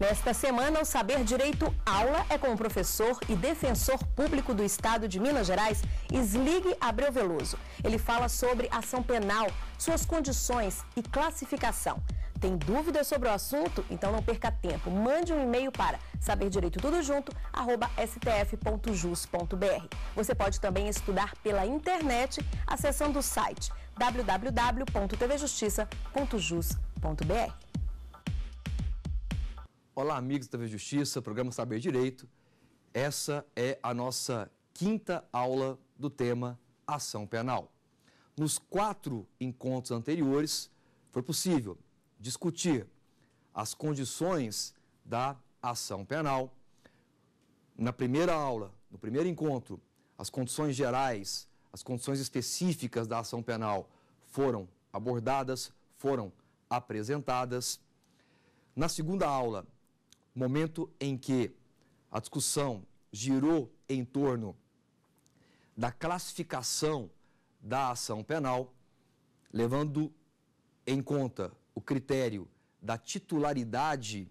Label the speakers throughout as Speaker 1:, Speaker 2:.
Speaker 1: Nesta semana, o Saber Direito Aula é com o professor e defensor público do Estado de Minas Gerais, Slig Abreu Veloso. Ele fala sobre ação penal, suas condições e classificação. Tem dúvidas sobre o assunto? Então não perca tempo. Mande um e-mail para saberdireitotudojunto@stf.jus.br. Você pode também estudar pela internet acessando o site www.tvjustiça.jus.br. Olá, amigos da TV Justiça, programa Saber Direito. Essa é a nossa quinta aula do tema ação penal. Nos quatro encontros anteriores, foi possível discutir as condições da ação penal. Na primeira aula, no primeiro encontro, as condições gerais, as condições específicas da ação penal foram abordadas, foram apresentadas. Na segunda aula, momento em que a discussão girou em torno da classificação da ação penal, levando em conta o critério da titularidade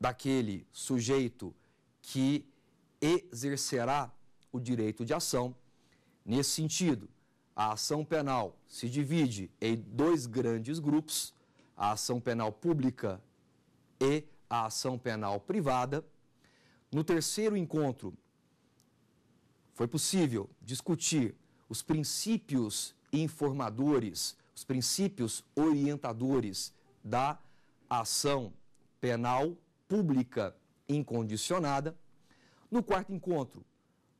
Speaker 1: daquele sujeito que exercerá o direito de ação. Nesse sentido, a ação penal se divide em dois grandes grupos: a ação penal pública e a ação penal privada. No terceiro encontro, foi possível discutir os princípios informadores, os princípios orientadores da ação penal pública incondicionada. No quarto encontro,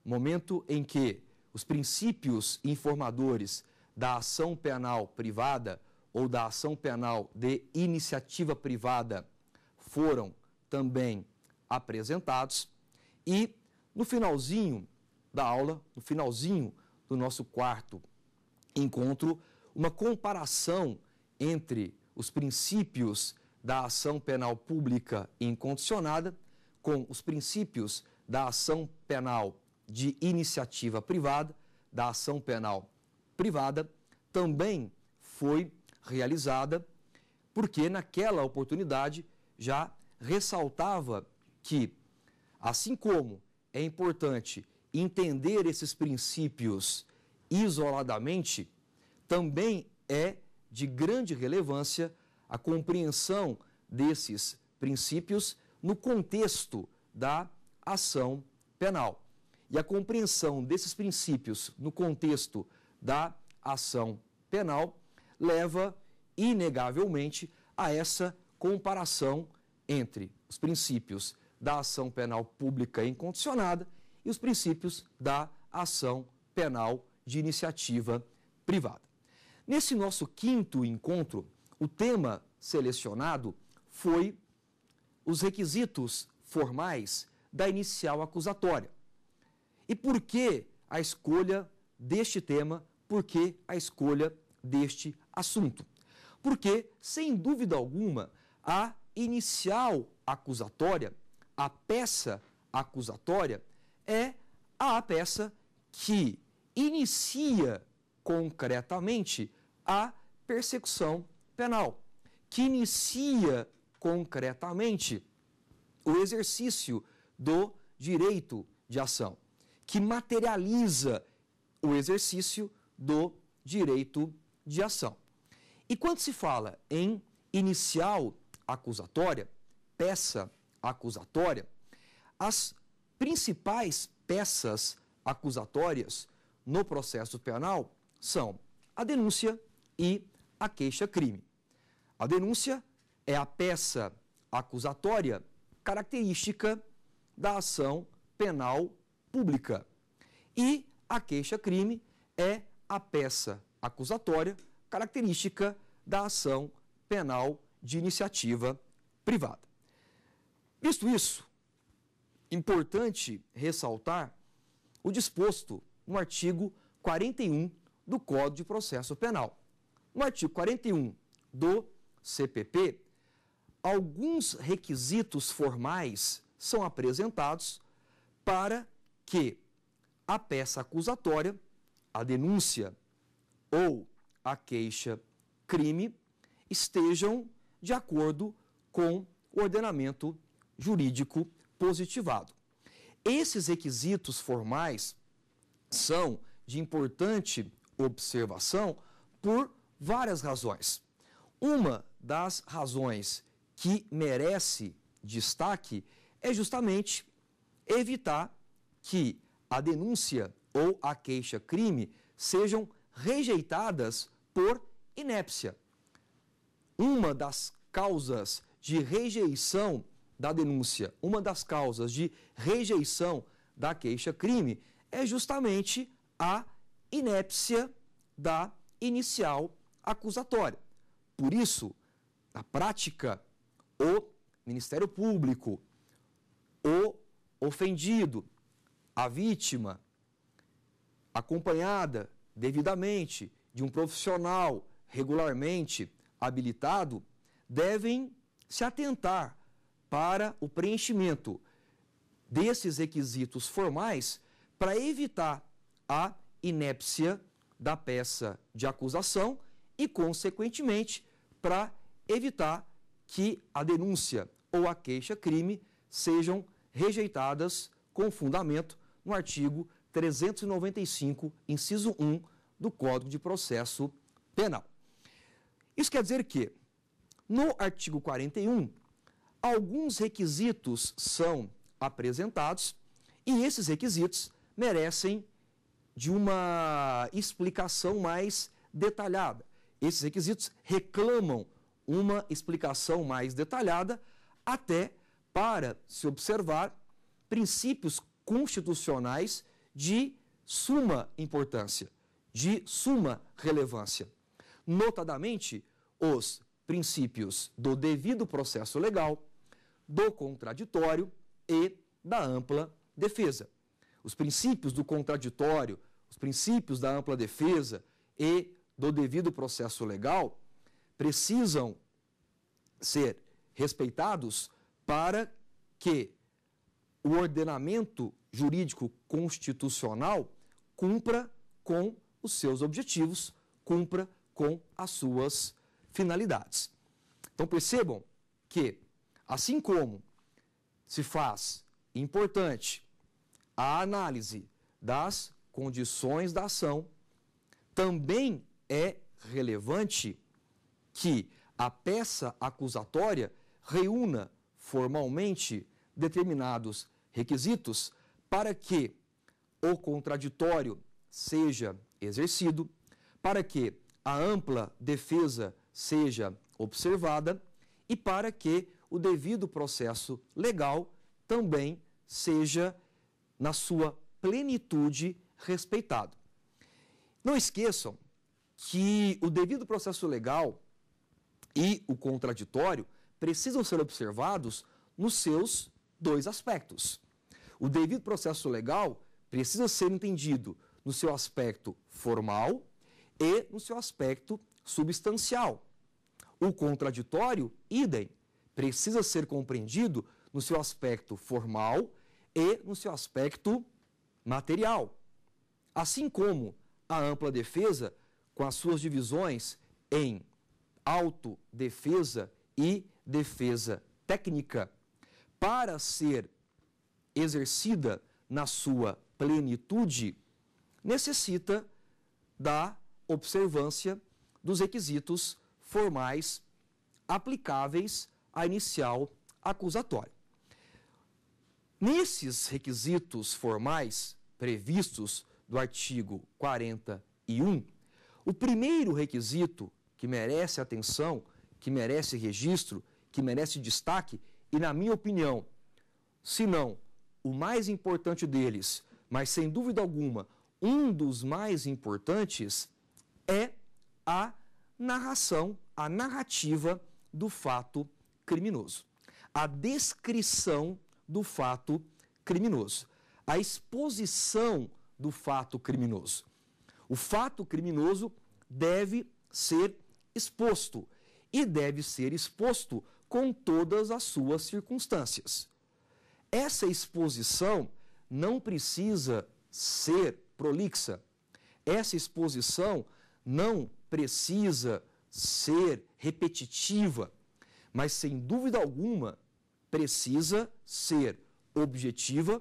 Speaker 1: momento em que os princípios informadores da ação penal privada ou da ação penal de iniciativa privada foram também apresentados. E no finalzinho da aula, no finalzinho do nosso quarto encontro, uma comparação entre os princípios da ação penal pública incondicionada com os princípios da ação penal de iniciativa privada, da ação penal privada, também foi realizada, porque naquela oportunidade já ressaltava que, assim como é importante entender esses princípios isoladamente, também é de grande relevância a compreensão desses princípios no contexto da ação penal. E a compreensão desses princípios no contexto da ação penal leva, inegavelmente, a essa comparação entre os princípios da ação penal pública incondicionada e os princípios da ação penal de iniciativa privada. Nesse nosso quinto encontro, o tema selecionado foi os requisitos formais da inicial acusatória. E por que a escolha deste tema? Por que a escolha deste assunto? Porque, sem dúvida alguma, a inicial acusatória, a peça acusatória, é a peça que inicia concretamente a persecução penal, que inicia concretamente o exercício do direito de ação, que materializa o exercício do direito de ação. E quando se fala em inicial acusatória, peça acusatória, as principais peças acusatórias no processo penal são a denúncia e a queixa-crime. A denúncia é a peça acusatória característica da ação penal pública. E a queixa-crime é a peça acusatória característica da ação penal de iniciativa privada. Visto isso, importante ressaltar o disposto no artigo 41 do Código de Processo Penal. No artigo 41 do CPP, alguns requisitos formais são apresentados para que a peça acusatória, a denúncia ou a queixa crime estejam de acordo com o ordenamento jurídico positivado. Esses requisitos formais são de importante observação por várias razões. Uma das razões que merece destaque é justamente evitar que a denúncia ou a queixa-crime sejam rejeitadas por inépcia, uma das causas de rejeição da denúncia, uma das causas de rejeição da queixa-crime é justamente a inépcia da inicial acusatória. Por isso, na prática, o Ministério Público, o ofendido, a vítima, acompanhada devidamente de um profissional regularmente habilitado devem se atentar para o preenchimento desses requisitos formais para evitar a inépcia da peça de acusação e, consequentemente, para evitar que a denúncia ou a queixa-crime sejam rejeitadas com fundamento no artigo 395, inciso 1 do Código de Processo Penal. Isso quer dizer que, no artigo 41, alguns requisitos são apresentados e esses requisitos merecem de uma explicação mais detalhada. Esses requisitos reclamam uma explicação mais detalhada, até para se observar princípios constitucionais de suma importância, de suma relevância notadamente os princípios do devido processo legal, do contraditório e da ampla defesa. Os princípios do contraditório, os princípios da ampla defesa e do devido processo legal precisam ser respeitados para que o ordenamento jurídico constitucional cumpra com os seus objetivos, cumpra com as suas finalidades. Então percebam que, assim como se faz importante a análise das condições da ação, também é relevante que a peça acusatória reúna formalmente determinados requisitos para que o contraditório seja exercido, para que a ampla defesa seja observada e para que o devido processo legal também seja, na sua plenitude, respeitado. Não esqueçam que o devido processo legal e o contraditório precisam ser observados nos seus dois aspectos. O devido processo legal precisa ser entendido no seu aspecto formal e no seu aspecto substancial. O contraditório, idem, precisa ser compreendido no seu aspecto formal e no seu aspecto material. Assim como a ampla defesa, com as suas divisões em autodefesa e defesa técnica, para ser exercida na sua plenitude, necessita da observância dos requisitos formais aplicáveis à inicial acusatória. Nesses requisitos formais previstos do artigo 41, o primeiro requisito que merece atenção, que merece registro, que merece destaque, e na minha opinião, se não o mais importante deles, mas sem dúvida alguma, um dos mais importantes é a narração, a narrativa do fato criminoso, a descrição do fato criminoso, a exposição do fato criminoso. O fato criminoso deve ser exposto e deve ser exposto com todas as suas circunstâncias. Essa exposição não precisa ser prolixa. Essa exposição não precisa ser repetitiva, mas sem dúvida alguma precisa ser objetiva,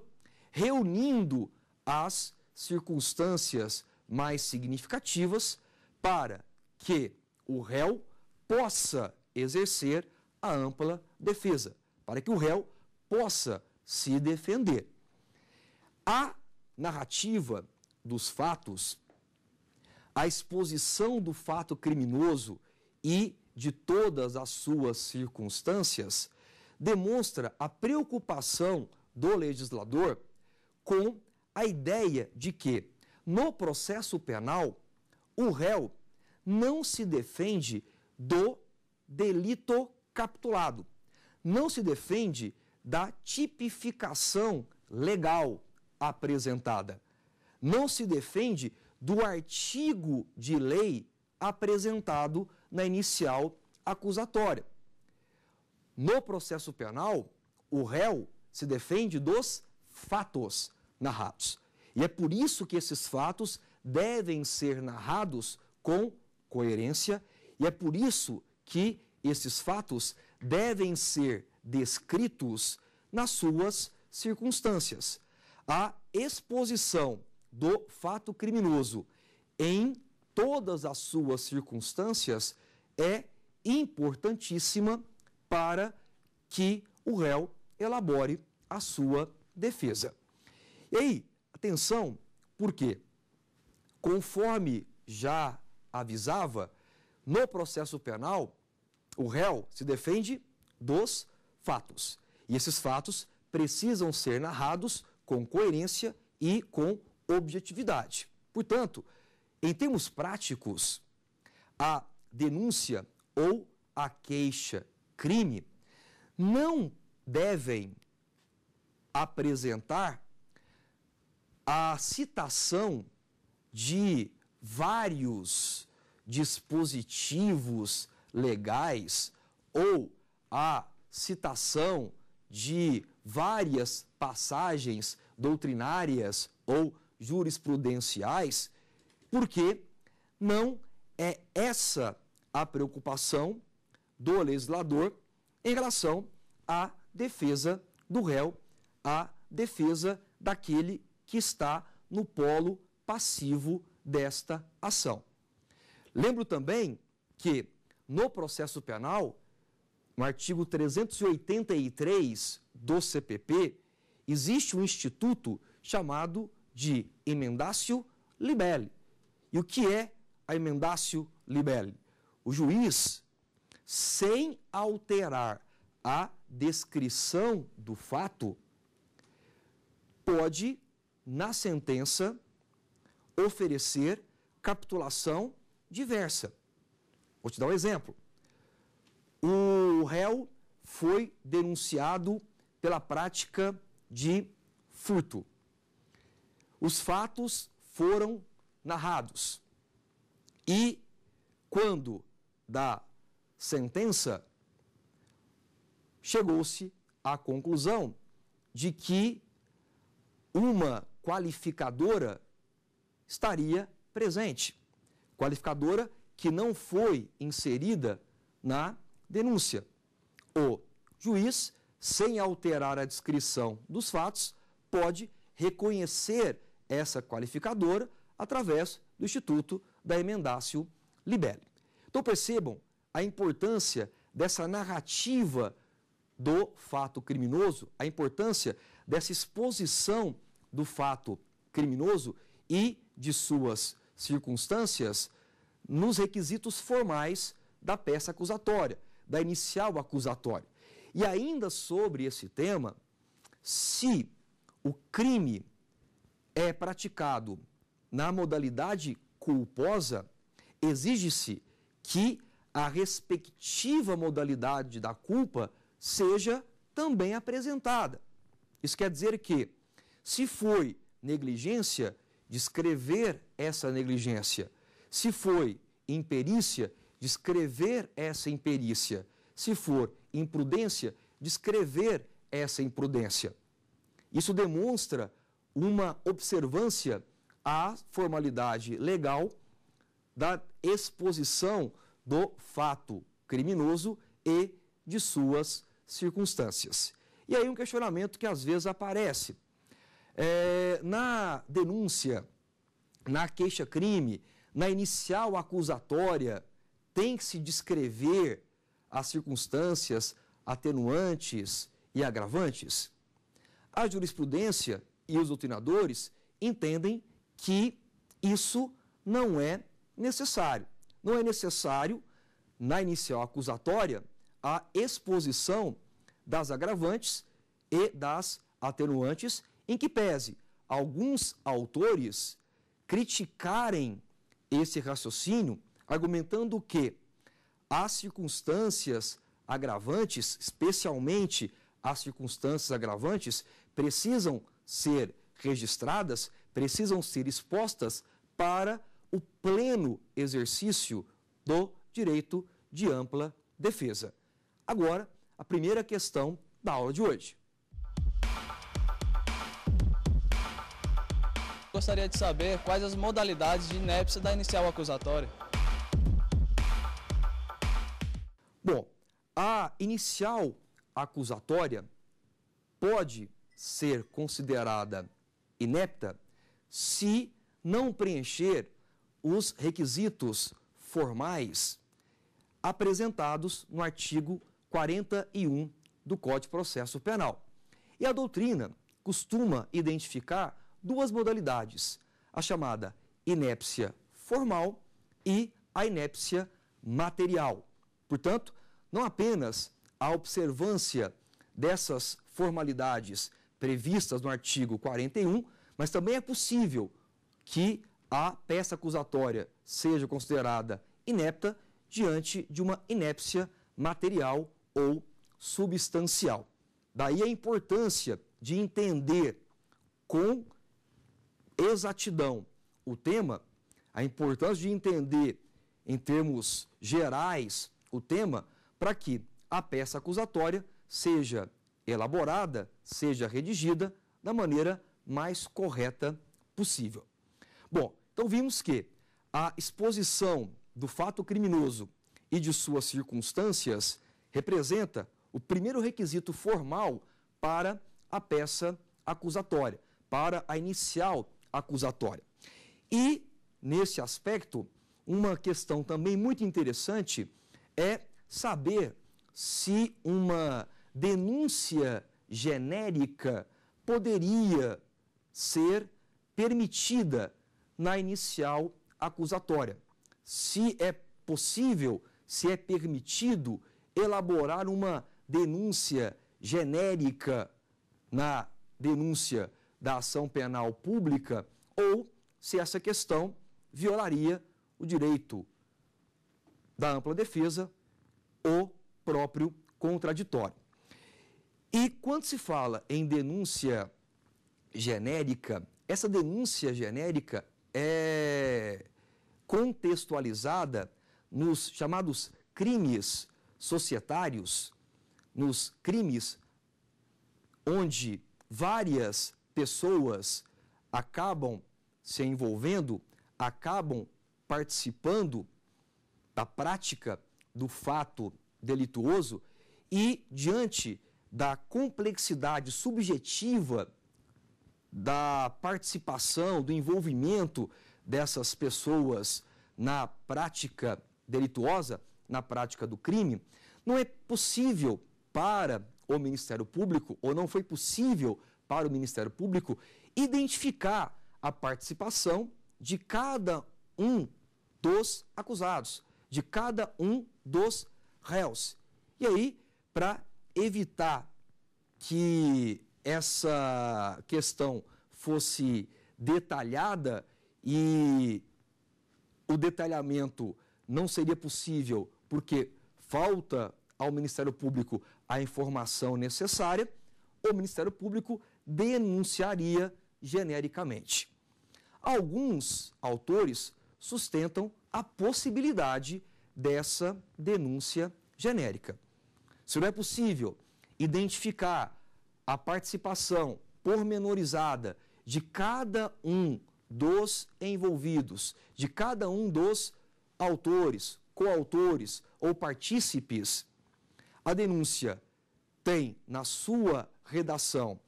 Speaker 1: reunindo as circunstâncias mais significativas para que o réu possa exercer a ampla defesa, para que o réu possa se defender. A narrativa dos fatos a exposição do fato criminoso e de todas as suas circunstâncias demonstra a preocupação do legislador com a ideia de que, no processo penal, o réu não se defende do delito capitulado, não se defende da tipificação legal apresentada, não se defende do artigo de lei apresentado na inicial acusatória. No processo penal, o réu se defende dos fatos narrados. E é por isso que esses fatos devem ser narrados com coerência, e é por isso que esses fatos devem ser descritos nas suas circunstâncias. A exposição do fato criminoso em todas as suas circunstâncias é importantíssima para que o réu elabore a sua defesa. E aí, atenção, porque conforme já avisava, no processo penal o réu se defende dos fatos. E esses fatos precisam ser narrados com coerência e com objetividade. Portanto, em termos práticos, a denúncia ou a queixa crime não devem apresentar a citação de vários dispositivos legais ou a citação de várias passagens doutrinárias ou jurisprudenciais, porque não é essa a preocupação do legislador em relação à defesa do réu, à defesa daquele que está no polo passivo desta ação. Lembro também que no processo penal, no artigo 383 do CPP, existe um instituto chamado de emendácio libelli. E o que é a emendácio libelli? O juiz, sem alterar a descrição do fato, pode, na sentença, oferecer capitulação diversa. Vou te dar um exemplo. O réu foi denunciado pela prática de furto. Os fatos foram narrados. E quando da sentença, chegou-se à conclusão de que uma qualificadora estaria presente. Qualificadora que não foi inserida na denúncia. O juiz, sem alterar a descrição dos fatos, pode reconhecer essa qualificadora através do Instituto da Emendácio Libelli. Então percebam a importância dessa narrativa do fato criminoso, a importância dessa exposição do fato criminoso e de suas circunstâncias nos requisitos formais da peça acusatória, da inicial acusatória. E ainda sobre esse tema, se o crime é praticado na modalidade culposa, exige-se que a respectiva modalidade da culpa seja também apresentada. Isso quer dizer que, se foi negligência, descrever essa negligência. Se foi imperícia, descrever essa imperícia. Se for imprudência, descrever essa imprudência. Isso demonstra uma observância à formalidade legal da exposição do fato criminoso e de suas circunstâncias. E aí um questionamento que às vezes aparece. É, na denúncia, na queixa-crime, na inicial acusatória, tem que se descrever as circunstâncias atenuantes e agravantes? A jurisprudência e os doutrinadores entendem que isso não é necessário. Não é necessário, na inicial acusatória, a exposição das agravantes e das atenuantes, em que pese alguns autores criticarem esse raciocínio, argumentando que as circunstâncias agravantes, especialmente as circunstâncias agravantes, precisam ser registradas precisam ser expostas para o pleno exercício do direito de ampla defesa. Agora, a primeira questão da aula de hoje. Gostaria de saber quais as modalidades de inépcia da inicial acusatória. Bom, a inicial acusatória pode ser considerada inepta se não preencher os requisitos formais apresentados no artigo 41 do Código de Processo Penal. E a doutrina costuma identificar duas modalidades, a chamada inépcia formal e a inépcia material. Portanto, não apenas a observância dessas formalidades previstas no artigo 41, mas também é possível que a peça acusatória seja considerada inepta diante de uma inépcia material ou substancial. Daí a importância de entender com exatidão o tema, a importância de entender em termos gerais o tema, para que a peça acusatória seja elaborada seja redigida da maneira mais correta possível. Bom, então vimos que a exposição do fato criminoso e de suas circunstâncias representa o primeiro requisito formal para a peça acusatória, para a inicial acusatória. E, nesse aspecto, uma questão também muito interessante é saber se uma denúncia genérica poderia ser permitida na inicial acusatória. Se é possível, se é permitido elaborar uma denúncia genérica na denúncia da ação penal pública ou se essa questão violaria o direito da ampla defesa ou próprio contraditório. E quando se fala em denúncia genérica, essa denúncia genérica é contextualizada nos chamados crimes societários, nos crimes onde várias pessoas acabam se envolvendo, acabam participando da prática do fato delituoso e diante da complexidade subjetiva da participação, do envolvimento dessas pessoas na prática delituosa, na prática do crime, não é possível para o Ministério Público, ou não foi possível para o Ministério Público, identificar a participação de cada um dos acusados, de cada um dos réus. E aí, para evitar que essa questão fosse detalhada e o detalhamento não seria possível porque falta ao Ministério Público a informação necessária, o Ministério Público denunciaria genericamente. Alguns autores sustentam a possibilidade dessa denúncia genérica. Se não é possível identificar a participação pormenorizada de cada um dos envolvidos, de cada um dos autores, coautores ou partícipes, a denúncia tem na sua redação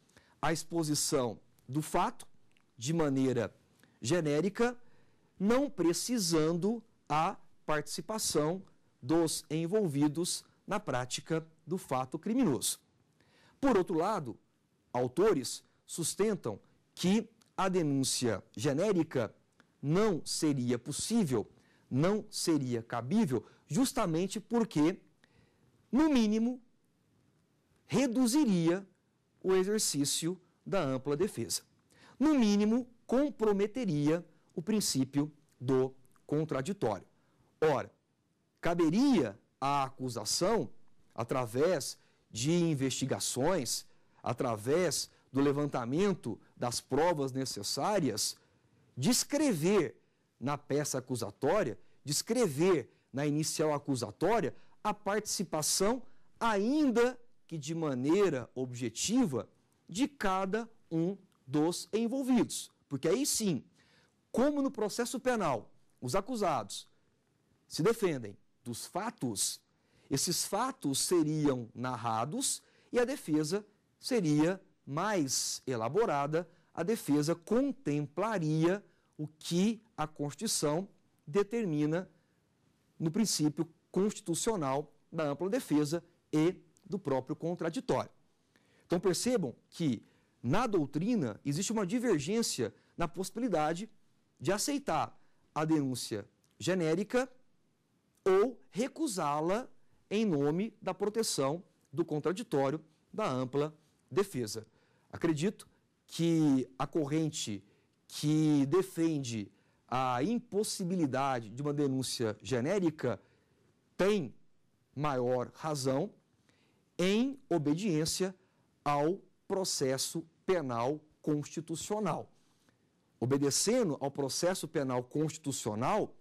Speaker 1: a exposição do fato de maneira genérica, não precisando a participação dos envolvidos na prática do fato criminoso. Por outro lado, autores sustentam que a denúncia genérica não seria possível, não seria cabível, justamente porque, no mínimo, reduziria o exercício da ampla defesa. No mínimo, comprometeria o princípio do contraditório. Ora, caberia a acusação através de investigações, através do levantamento das provas necessárias, descrever na peça acusatória, descrever na inicial acusatória a participação, ainda que de maneira objetiva, de cada um dos envolvidos. Porque aí sim, como no processo penal, os acusados se defendem dos fatos, esses fatos seriam narrados e a defesa seria mais elaborada, a defesa contemplaria o que a Constituição determina no princípio constitucional da ampla defesa e do próprio contraditório. Então percebam que na doutrina existe uma divergência na possibilidade de aceitar a denúncia genérica ou recusá-la em nome da proteção do contraditório da ampla defesa. Acredito que a corrente que defende a impossibilidade de uma denúncia genérica tem maior razão em obediência ao processo penal constitucional. Obedecendo ao processo penal constitucional,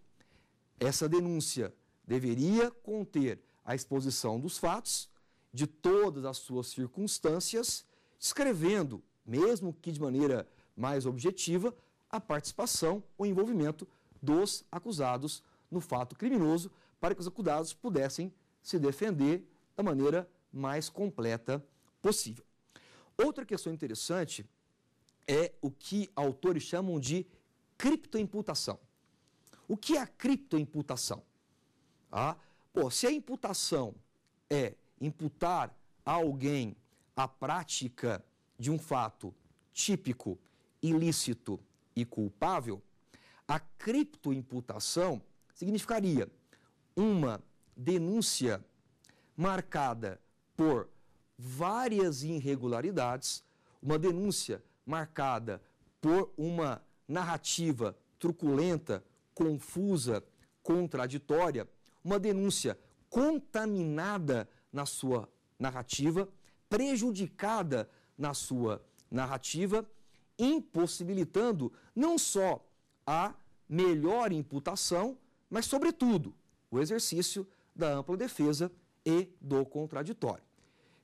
Speaker 1: essa denúncia deveria conter a exposição dos fatos, de todas as suas circunstâncias, escrevendo, mesmo que de maneira mais objetiva, a participação ou envolvimento dos acusados no fato criminoso, para que os acusados pudessem se defender da maneira mais completa possível. Outra questão interessante é o que autores chamam de criptoimputação. O que é a criptoimputação? Ah, pô, se a imputação é imputar a alguém a prática de um fato típico, ilícito e culpável, a criptoimputação significaria uma denúncia marcada por várias irregularidades, uma denúncia marcada por uma narrativa truculenta, confusa, contraditória uma denúncia contaminada na sua narrativa, prejudicada na sua narrativa, impossibilitando não só a melhor imputação, mas, sobretudo, o exercício da ampla defesa e do contraditório.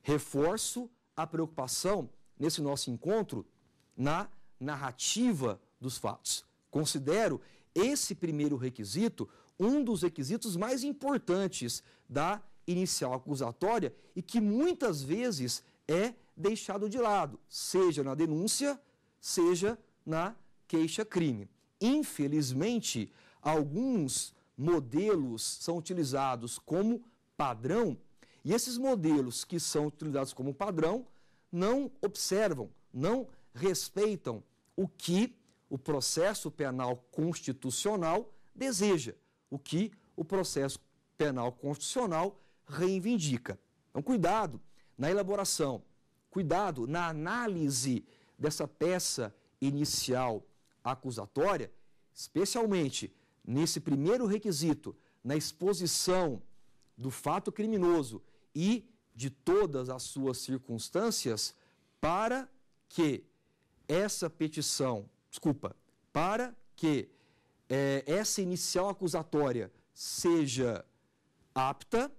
Speaker 1: Reforço a preocupação nesse nosso encontro na narrativa dos fatos. Considero esse primeiro requisito um dos requisitos mais importantes da inicial acusatória e que muitas vezes é deixado de lado, seja na denúncia, seja na queixa-crime. Infelizmente, alguns modelos são utilizados como padrão e esses modelos que são utilizados como padrão não observam, não respeitam o que o processo penal constitucional deseja, o que o processo penal constitucional reivindica. Então, cuidado na elaboração, cuidado na análise dessa peça inicial acusatória, especialmente nesse primeiro requisito, na exposição do fato criminoso e de todas as suas circunstâncias, para que essa petição, desculpa, para que é, essa inicial acusatória seja apta,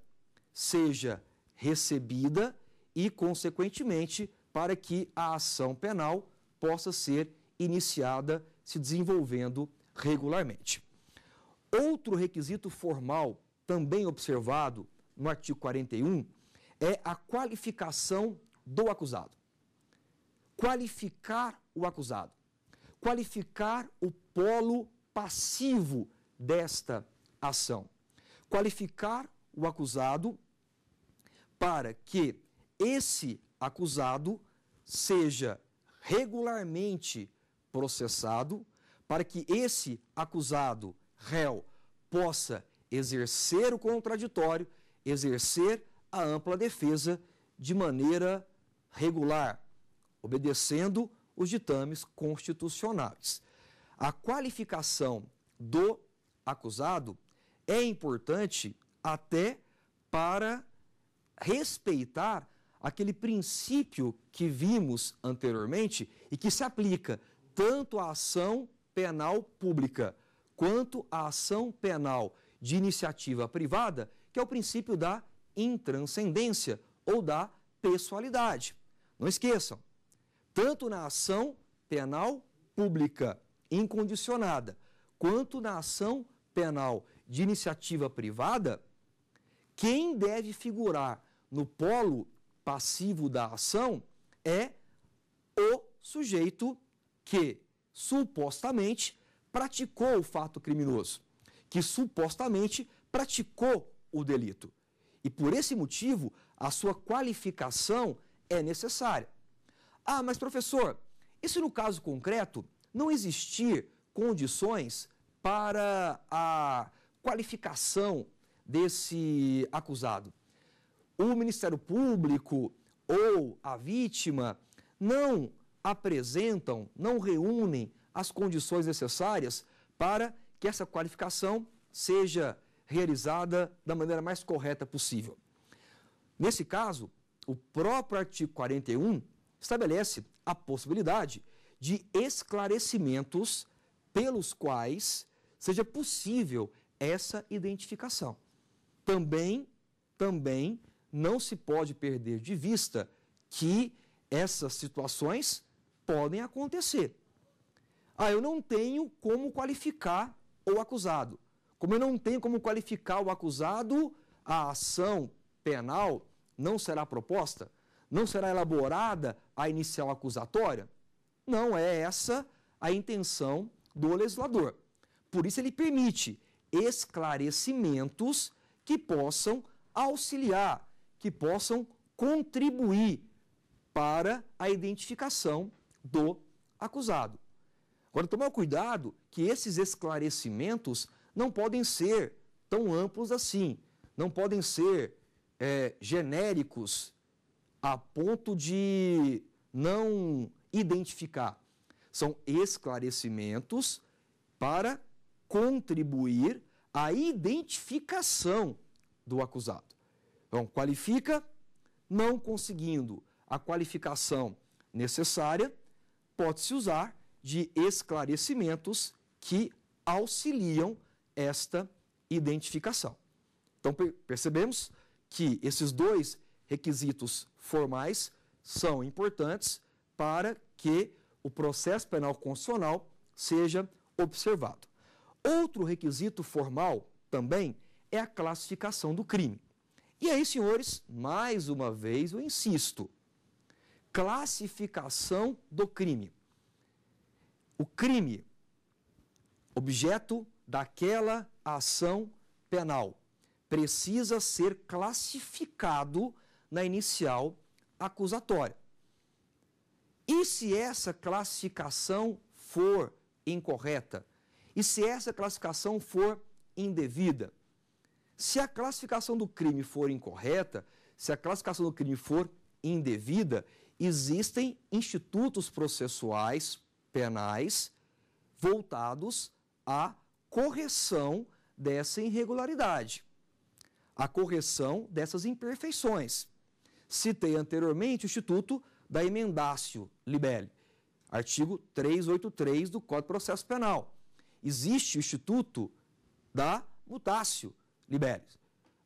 Speaker 1: seja recebida e, consequentemente, para que a ação penal possa ser iniciada, se desenvolvendo regularmente. Outro requisito formal, também observado no artigo 41, é a qualificação do acusado. Qualificar o acusado. Qualificar o polo passivo desta ação. Qualificar o acusado para que esse acusado seja regularmente processado, para que esse acusado réu possa exercer o contraditório, exercer a ampla defesa de maneira regular, obedecendo os ditames constitucionais a qualificação do acusado é importante até para respeitar aquele princípio que vimos anteriormente e que se aplica tanto à ação penal pública quanto à ação penal de iniciativa privada, que é o princípio da intranscendência ou da pessoalidade. Não esqueçam, tanto na ação penal pública incondicionada. Quanto na ação penal de iniciativa privada, quem deve figurar no polo passivo da ação é o sujeito que supostamente praticou o fato criminoso, que supostamente praticou o delito. E por esse motivo, a sua qualificação é necessária. Ah, mas professor, isso no caso concreto não existir condições para a qualificação desse acusado. O Ministério Público ou a vítima não apresentam, não reúnem as condições necessárias para que essa qualificação seja realizada da maneira mais correta possível. Nesse caso, o próprio artigo 41 estabelece a possibilidade de esclarecimentos pelos quais seja possível essa identificação. Também, também não se pode perder de vista que essas situações podem acontecer. Ah, eu não tenho como qualificar o acusado. Como eu não tenho como qualificar o acusado, a ação penal não será proposta, não será elaborada a inicial acusatória. Não é essa a intenção do legislador. Por isso, ele permite esclarecimentos que possam auxiliar, que possam contribuir para a identificação do acusado. Agora, tomar cuidado que esses esclarecimentos não podem ser tão amplos assim, não podem ser é, genéricos a ponto de não identificar. São esclarecimentos para contribuir à identificação do acusado. Então, qualifica, não conseguindo a qualificação necessária, pode-se usar de esclarecimentos que auxiliam esta identificação. Então, percebemos que esses dois requisitos formais são importantes para que o processo penal constitucional seja observado. Outro requisito formal também é a classificação do crime. E aí, senhores, mais uma vez eu insisto: classificação do crime. O crime, objeto daquela ação penal, precisa ser classificado na inicial acusatória. E se essa classificação for incorreta? E se essa classificação for indevida? Se a classificação do crime for incorreta, se a classificação do crime for indevida, existem institutos processuais penais voltados à correção dessa irregularidade, à correção dessas imperfeições. Citei anteriormente o Instituto da emendácio libelli, artigo 383 do Código de Processo Penal. Existe o instituto da mutácio libelli,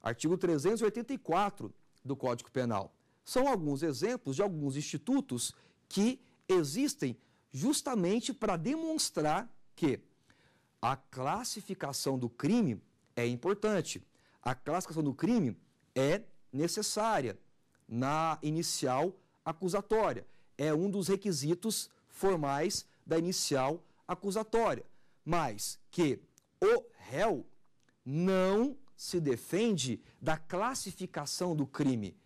Speaker 1: artigo 384 do Código Penal. São alguns exemplos de alguns institutos que existem justamente para demonstrar que a classificação do crime é importante. A classificação do crime é necessária na inicial acusatória. É um dos requisitos formais da inicial acusatória, mas que o réu não se defende da classificação do crime.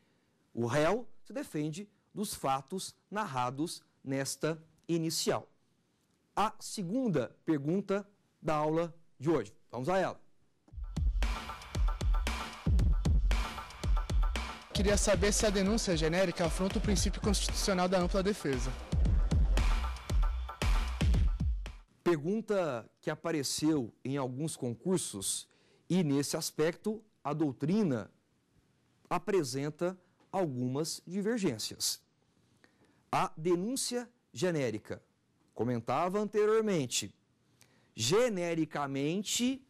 Speaker 1: O réu se defende dos fatos narrados nesta inicial. A segunda pergunta da aula de hoje. Vamos a ela. Queria saber se a denúncia é genérica afronta o princípio constitucional da ampla defesa. Pergunta que apareceu em alguns concursos e, nesse aspecto, a doutrina apresenta algumas divergências. A denúncia genérica, comentava anteriormente, genericamente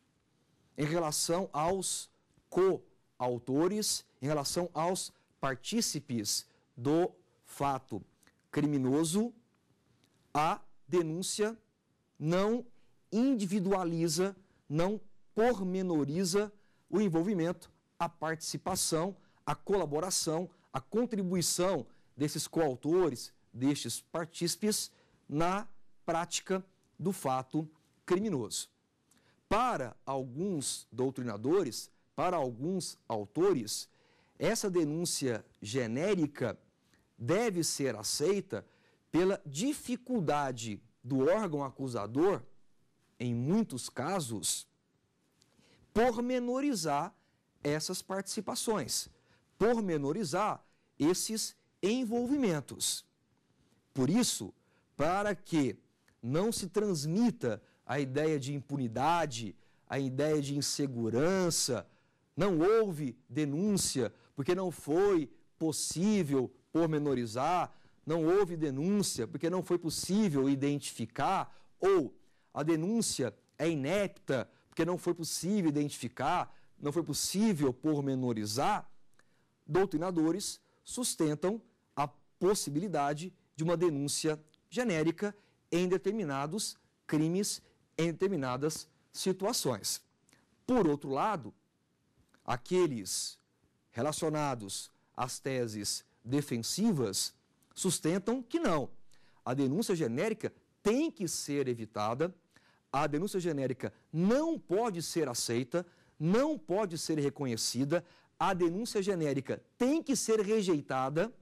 Speaker 1: em relação aos co autores, em relação aos partícipes do fato criminoso, a denúncia não individualiza, não pormenoriza o envolvimento, a participação, a colaboração, a contribuição desses coautores, destes partícipes na prática do fato criminoso. Para alguns doutrinadores, para alguns autores, essa denúncia genérica deve ser aceita pela dificuldade do órgão acusador, em muitos casos, pormenorizar essas participações, pormenorizar esses envolvimentos. Por isso, para que não se transmita a ideia de impunidade, a ideia de insegurança, não houve denúncia, porque não foi possível pormenorizar, não houve denúncia, porque não foi possível identificar, ou a denúncia é inepta, porque não foi possível identificar, não foi possível pormenorizar, doutrinadores sustentam a possibilidade de uma denúncia genérica em determinados crimes, em determinadas situações. Por outro lado, Aqueles relacionados às teses defensivas sustentam que não. A denúncia genérica tem que ser evitada, a denúncia genérica não pode ser aceita, não pode ser reconhecida, a denúncia genérica tem que ser rejeitada,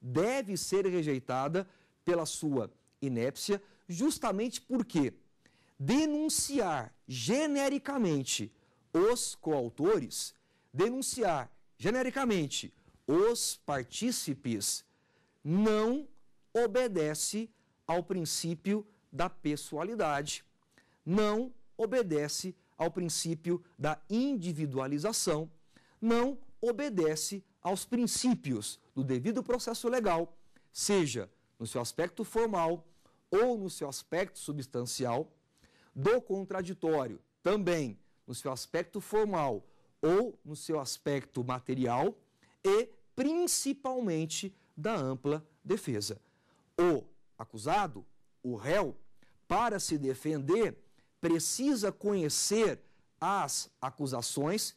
Speaker 1: deve ser rejeitada pela sua inépcia, justamente porque denunciar genericamente os coautores denunciar genericamente os partícipes não obedece ao princípio da pessoalidade, não obedece ao princípio da individualização, não obedece aos princípios do devido processo legal, seja no seu aspecto formal ou no seu aspecto substancial, do contraditório também no seu aspecto formal ou no seu aspecto material e principalmente da ampla defesa. O acusado, o réu, para se defender, precisa conhecer as acusações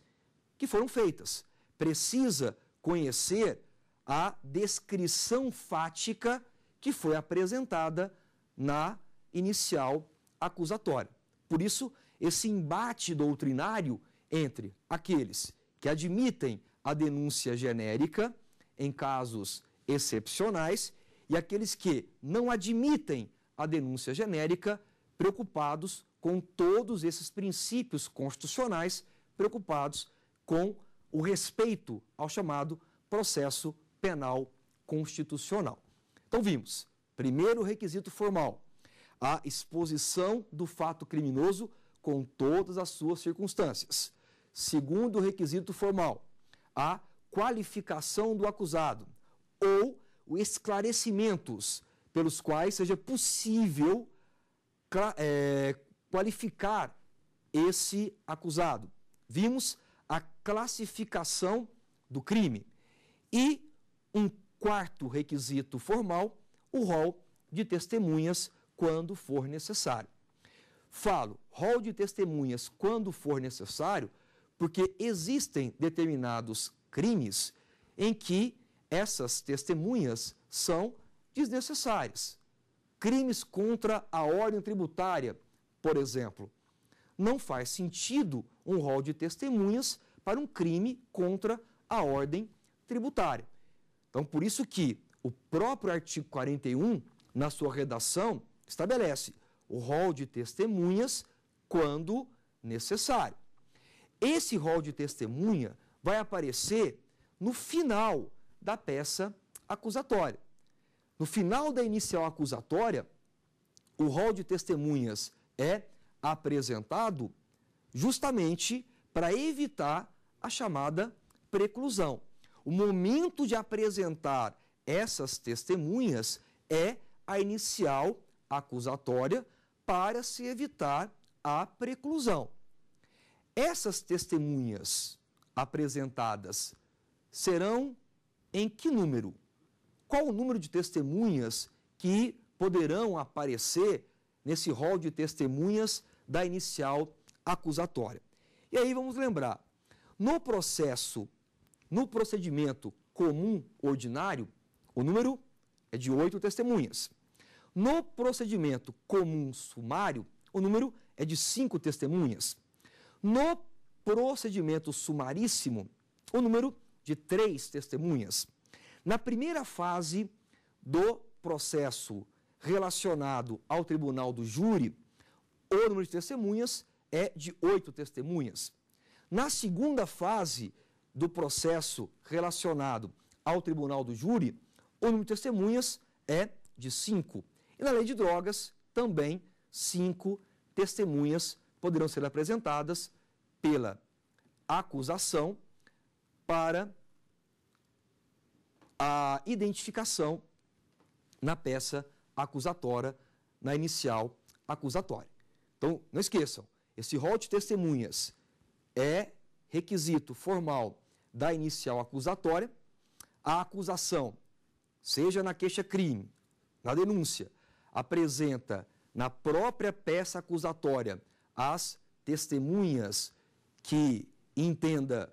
Speaker 1: que foram feitas, precisa conhecer a descrição fática que foi apresentada na inicial acusatória. Por isso, esse embate doutrinário entre aqueles que admitem a denúncia genérica em casos excepcionais e aqueles que não admitem a denúncia genérica, preocupados com todos esses princípios constitucionais, preocupados com o respeito ao chamado processo penal constitucional. Então, vimos, primeiro requisito formal, a exposição do fato criminoso com todas as suas circunstâncias segundo requisito formal, a qualificação do acusado ou os esclarecimentos pelos quais seja possível é, qualificar esse acusado. Vimos a classificação do crime. E um quarto requisito formal, o rol de testemunhas quando for necessário. Falo rol de testemunhas quando for necessário, porque existem determinados crimes em que essas testemunhas são desnecessárias. Crimes contra a ordem tributária, por exemplo. Não faz sentido um rol de testemunhas para um crime contra a ordem tributária. Então, por isso que o próprio artigo 41, na sua redação, estabelece o rol de testemunhas quando necessário. Esse rol de testemunha vai aparecer no final da peça acusatória. No final da inicial acusatória, o rol de testemunhas é apresentado justamente para evitar a chamada preclusão. O momento de apresentar essas testemunhas é a inicial acusatória para se evitar a preclusão. Essas testemunhas apresentadas serão em que número? Qual o número de testemunhas que poderão aparecer nesse rol de testemunhas da inicial acusatória? E aí vamos lembrar, no processo, no procedimento comum ordinário, o número é de oito testemunhas. No procedimento comum sumário, o número é de cinco testemunhas. No procedimento sumaríssimo, o número de três testemunhas. Na primeira fase do processo relacionado ao tribunal do júri, o número de testemunhas é de oito testemunhas. Na segunda fase do processo relacionado ao tribunal do júri, o número de testemunhas é de cinco. E na lei de drogas, também cinco testemunhas poderão ser apresentadas pela acusação para a identificação na peça acusatória, na inicial acusatória. Então, não esqueçam, esse rol de testemunhas é requisito formal da inicial acusatória. A acusação, seja na queixa-crime, na denúncia, apresenta na própria peça acusatória as testemunhas que entenda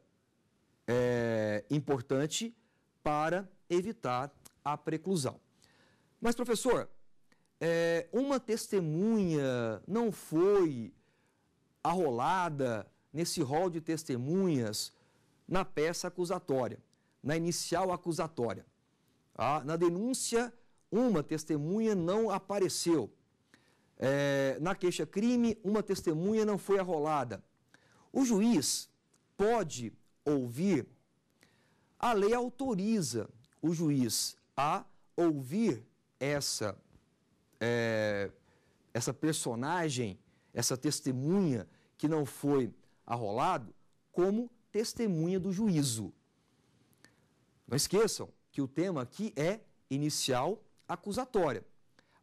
Speaker 1: é, importante para evitar a preclusão. Mas, professor, é, uma testemunha não foi arrolada nesse rol de testemunhas na peça acusatória, na inicial acusatória. Ah, na denúncia, uma testemunha não apareceu. É, na queixa-crime, uma testemunha não foi arrolada. O juiz pode ouvir, a lei autoriza o juiz a ouvir essa, é, essa personagem, essa testemunha que não foi arrolado, como testemunha do juízo. Não esqueçam que o tema aqui é inicial acusatória.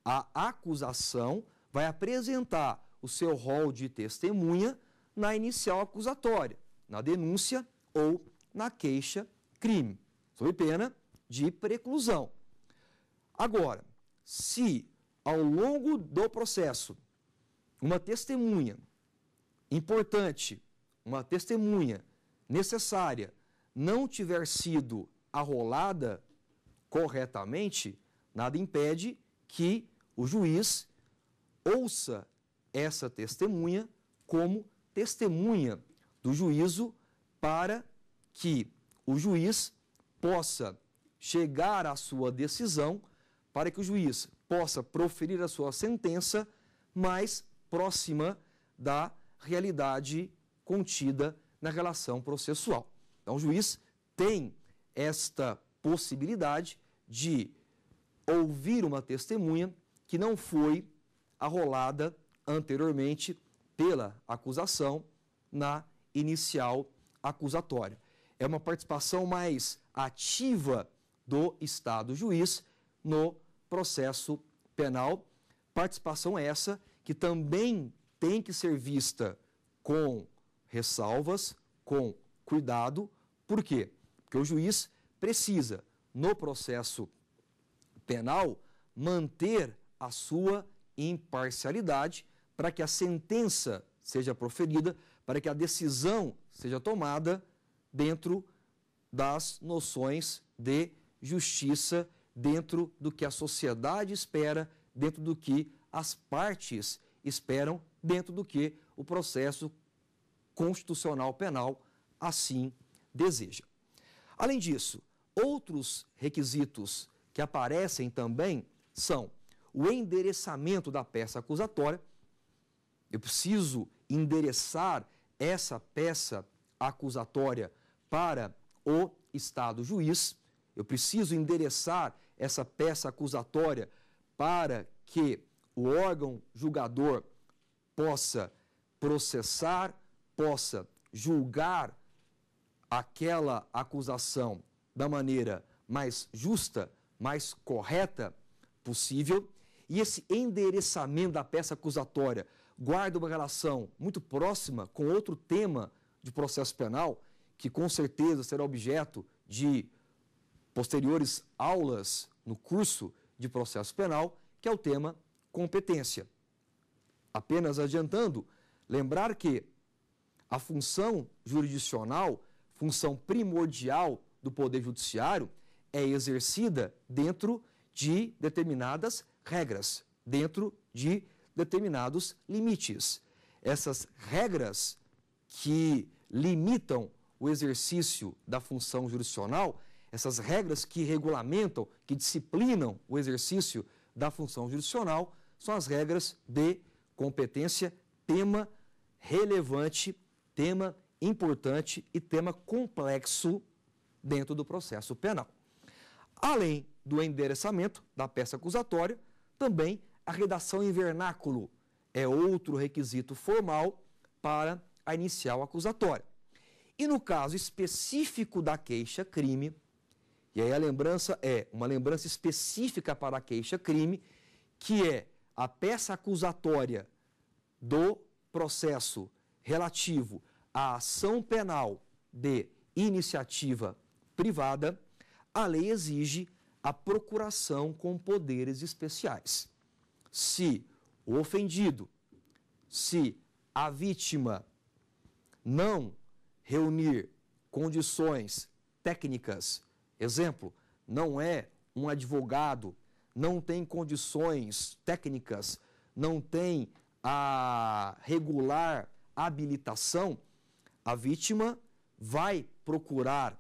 Speaker 1: A acusação vai apresentar o seu rol de testemunha na inicial acusatória, na denúncia ou na queixa crime, sob pena de preclusão. Agora, se ao longo do processo uma testemunha importante, uma testemunha necessária não tiver sido arrolada corretamente, nada impede que o juiz ouça essa testemunha como testemunha do juízo para que o juiz possa chegar à sua decisão, para que o juiz possa proferir a sua sentença mais próxima da realidade contida na relação processual. Então, o juiz tem esta possibilidade de ouvir uma testemunha que não foi arrolada anteriormente pela acusação na inicial acusatória. É uma participação mais ativa do Estado juiz no processo penal. Participação essa que também tem que ser vista com ressalvas, com cuidado. Por quê? Porque o juiz precisa, no processo penal, manter a sua imparcialidade para que a sentença seja proferida, para que a decisão seja tomada dentro das noções de justiça, dentro do que a sociedade espera, dentro do que as partes esperam, dentro do que o processo constitucional penal assim deseja. Além disso, outros requisitos que aparecem também são o endereçamento da peça acusatória, eu preciso endereçar essa peça acusatória para o Estado juiz, eu preciso endereçar essa peça acusatória para que o órgão julgador possa processar, possa julgar aquela acusação da maneira mais justa, mais correta possível. E esse endereçamento da peça acusatória guarda uma relação muito próxima com outro tema de processo penal, que com certeza será objeto de posteriores aulas no curso de processo penal, que é o tema competência. Apenas adiantando, lembrar que a função jurisdicional, função primordial do Poder Judiciário, é exercida dentro de determinadas regras, dentro de determinados limites. Essas regras que limitam o exercício da função jurisdicional, essas regras que regulamentam, que disciplinam o exercício da função jurisdicional, são as regras de competência, tema relevante, tema importante e tema complexo dentro do processo penal. Além do endereçamento da peça acusatória, também a redação em vernáculo é outro requisito formal para a inicial acusatória. E no caso específico da queixa-crime, e aí a lembrança é uma lembrança específica para a queixa-crime, que é a peça acusatória do processo relativo à ação penal de iniciativa privada, a lei exige a procuração com poderes especiais se o ofendido, se a vítima não reunir condições técnicas, exemplo, não é um advogado, não tem condições técnicas, não tem a regular habilitação, a vítima vai procurar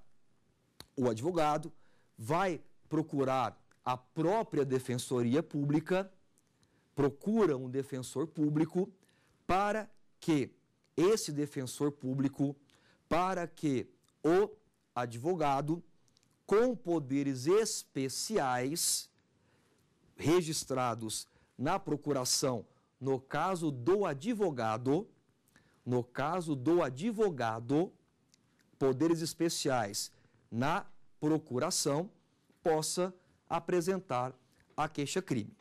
Speaker 1: o advogado, vai procurar a própria defensoria pública procura um defensor público para que esse defensor público, para que o advogado com poderes especiais registrados na procuração no caso do advogado, no caso do advogado, poderes especiais na procuração possa apresentar a queixa-crime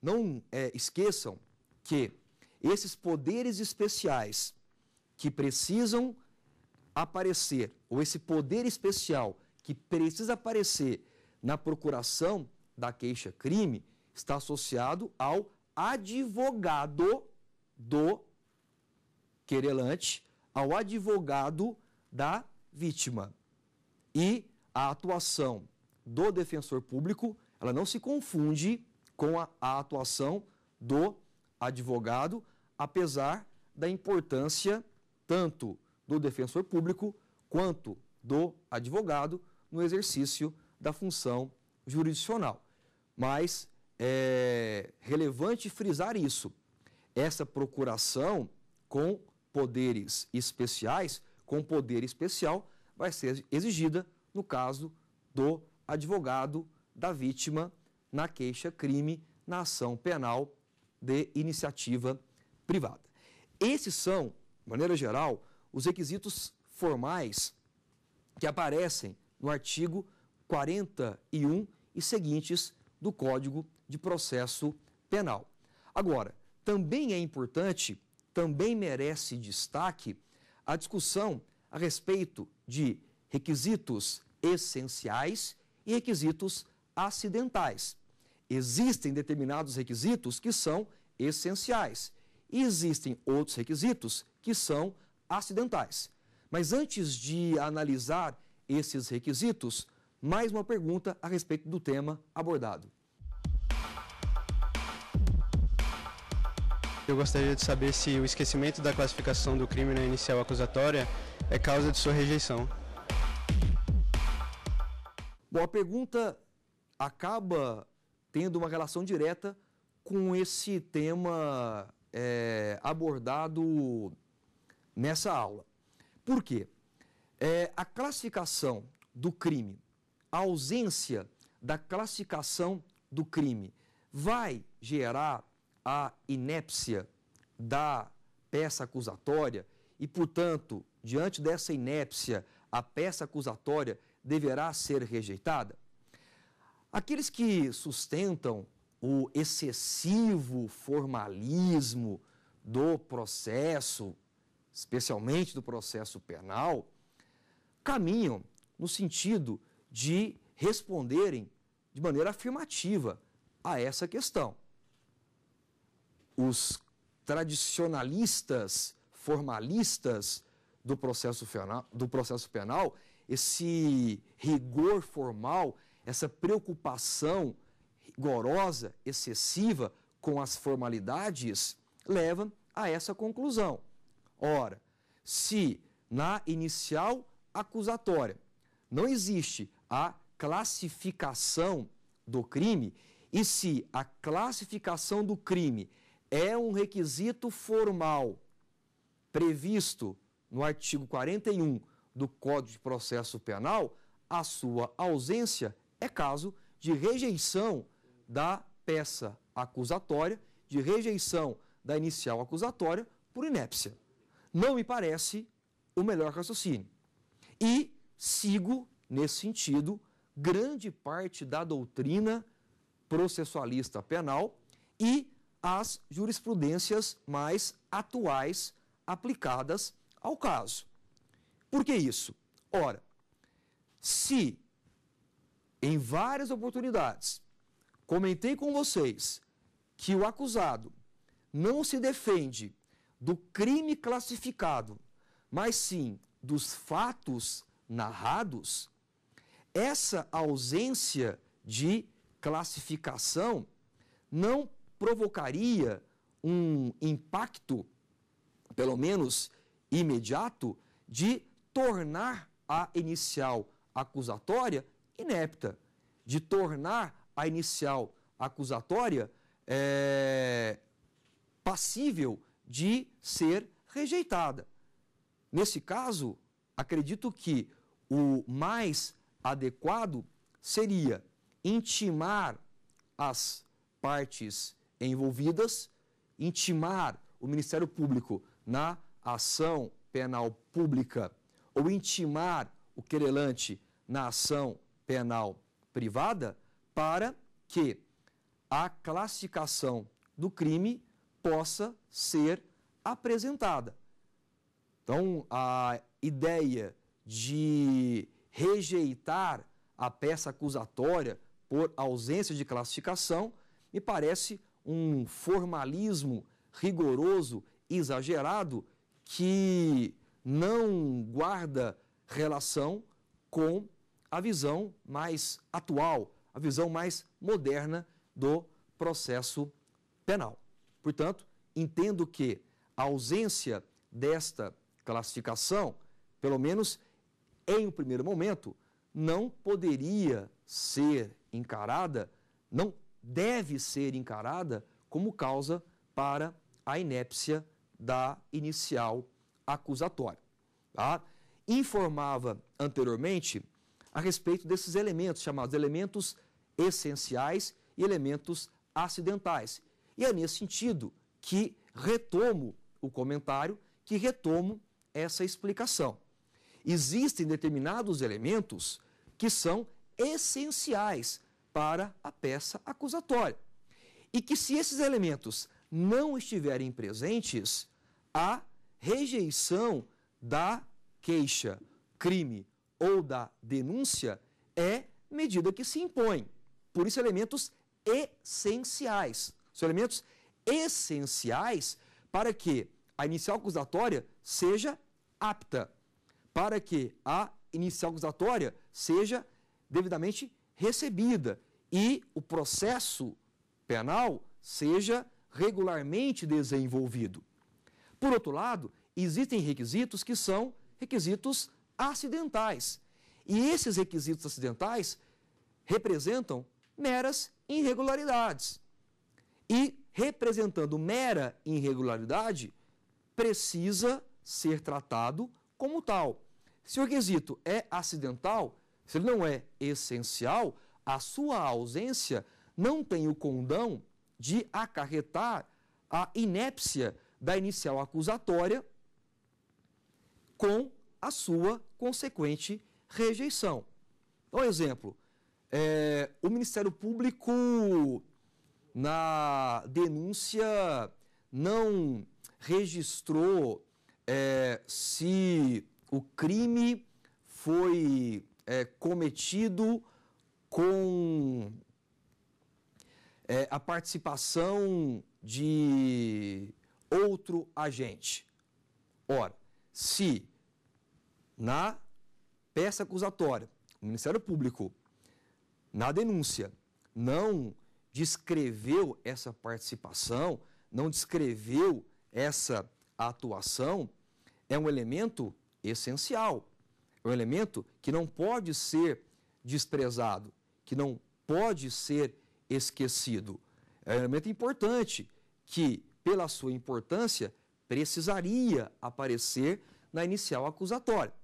Speaker 1: não é, esqueçam que esses poderes especiais que precisam aparecer, ou esse poder especial que precisa aparecer na procuração da queixa-crime, está associado ao advogado do querelante, ao advogado da vítima. E a atuação do defensor público, ela não se confunde com a, a atuação do advogado, apesar da importância tanto do defensor público quanto do advogado no exercício da função jurisdicional. Mas é relevante frisar isso. Essa procuração com poderes especiais, com poder especial, vai ser exigida no caso do advogado da vítima na queixa-crime na ação penal de iniciativa privada. Esses são, de maneira geral, os requisitos formais que aparecem no artigo 41 e seguintes do Código de Processo Penal. Agora, também é importante, também merece destaque a discussão a respeito de requisitos essenciais e requisitos acidentais. Existem determinados requisitos que são essenciais e existem outros requisitos que são acidentais. Mas antes de analisar esses requisitos, mais uma pergunta a respeito do tema abordado. Eu gostaria de saber se o esquecimento da classificação do crime na inicial acusatória é causa de sua rejeição. Bom, a pergunta acaba tendo uma relação direta com esse tema é, abordado nessa aula. Por quê? É, a classificação do crime, a ausência da classificação do crime, vai gerar a inépcia da peça acusatória e, portanto, diante dessa inépcia, a peça acusatória deverá ser rejeitada? Aqueles que sustentam o excessivo formalismo do processo, especialmente do processo penal, caminham no sentido de responderem de maneira afirmativa a essa questão. Os tradicionalistas formalistas do processo penal, do processo penal esse rigor formal, essa preocupação rigorosa, excessiva com as formalidades, leva a essa conclusão. Ora, se na inicial acusatória não existe a classificação do crime e se a classificação do crime é um requisito formal previsto no artigo 41 do Código de Processo Penal, a sua ausência é caso de rejeição da peça acusatória, de rejeição da inicial acusatória por inépcia. Não me parece o melhor raciocínio. E sigo, nesse sentido, grande parte da doutrina processualista penal e as jurisprudências mais atuais aplicadas ao caso. Por que isso? Ora, se em várias oportunidades, comentei com vocês que o acusado não se defende do crime classificado, mas sim dos fatos narrados, essa ausência de classificação não provocaria um impacto, pelo menos imediato, de tornar a inicial acusatória inepta de tornar a inicial acusatória é, passível de ser rejeitada. Nesse caso, acredito que o mais adequado seria intimar as partes envolvidas, intimar o Ministério Público na ação penal pública ou intimar o querelante na ação penal privada para que a classificação do crime possa ser apresentada. Então, a ideia de rejeitar a peça acusatória por ausência de classificação me parece um formalismo rigoroso, exagerado, que não guarda relação com a visão mais atual, a visão mais moderna do processo penal. Portanto, entendo que a ausência desta classificação, pelo menos em um primeiro momento, não poderia ser encarada, não deve ser encarada como causa para a inépcia da inicial acusatória. Tá? Informava anteriormente a respeito desses elementos, chamados elementos essenciais e elementos acidentais. E é nesse sentido que retomo o comentário, que retomo essa explicação. Existem determinados elementos que são essenciais para a peça acusatória. E que se esses elementos não estiverem presentes, a rejeição da queixa, crime ou da denúncia é medida que se impõe. Por isso, elementos essenciais. São elementos essenciais para que a inicial acusatória seja apta, para que a inicial acusatória seja devidamente recebida e o processo penal seja regularmente desenvolvido. Por outro lado, existem requisitos que são requisitos acidentais. E esses requisitos acidentais representam meras irregularidades. E representando mera irregularidade, precisa ser tratado como tal. Se o requisito é acidental, se ele não é essencial, a sua ausência não tem o condão de acarretar a inépcia da inicial acusatória com a sua consequente rejeição. Então, um exemplo, é, o Ministério Público, na denúncia, não registrou é, se o crime foi é, cometido com é, a participação de outro agente. Ora, se na peça acusatória, o Ministério Público, na denúncia, não descreveu essa participação, não descreveu essa atuação, é um elemento essencial, é um elemento que não pode ser desprezado, que não pode ser esquecido. É um elemento importante que, pela sua importância, precisaria aparecer na inicial acusatória.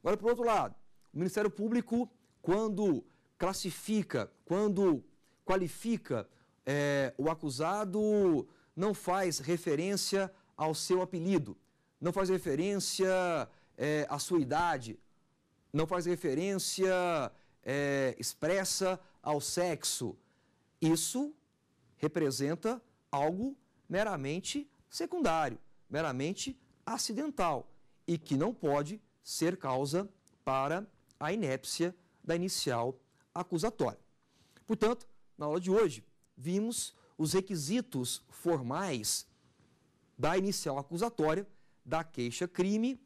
Speaker 1: Agora, por outro lado, o Ministério Público, quando classifica, quando qualifica é, o acusado, não faz referência ao seu apelido, não faz referência é, à sua idade, não faz referência é, expressa ao sexo. Isso representa algo meramente secundário, meramente acidental e que não pode ser causa para a inépcia da inicial acusatória. Portanto, na aula de hoje, vimos os requisitos formais da inicial acusatória, da queixa-crime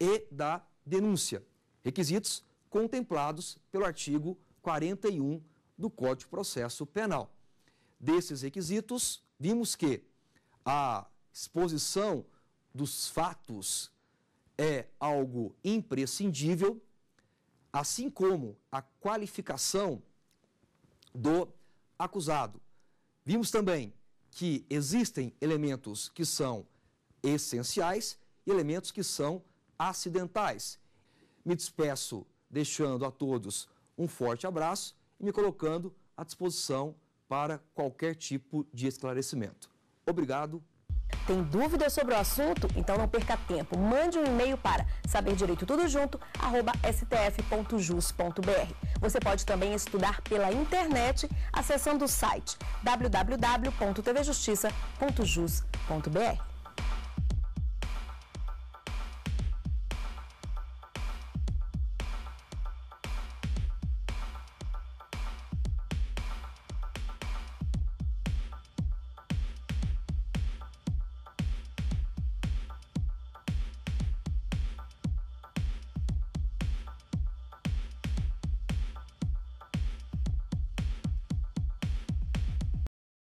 Speaker 1: e da denúncia. Requisitos contemplados pelo artigo 41 do Código de Processo Penal. Desses requisitos, vimos que a exposição dos fatos é algo imprescindível, assim como a qualificação do acusado. Vimos também que existem elementos que são essenciais e elementos que são acidentais. Me despeço deixando a todos um forte abraço e me colocando à disposição para qualquer tipo de esclarecimento. Obrigado tem dúvidas sobre o assunto? Então não perca tempo. Mande um e-mail para saberdireitotudojunto@stf.jus.br. Você pode também estudar pela internet acessando o site www.tvjustiça.jus.br.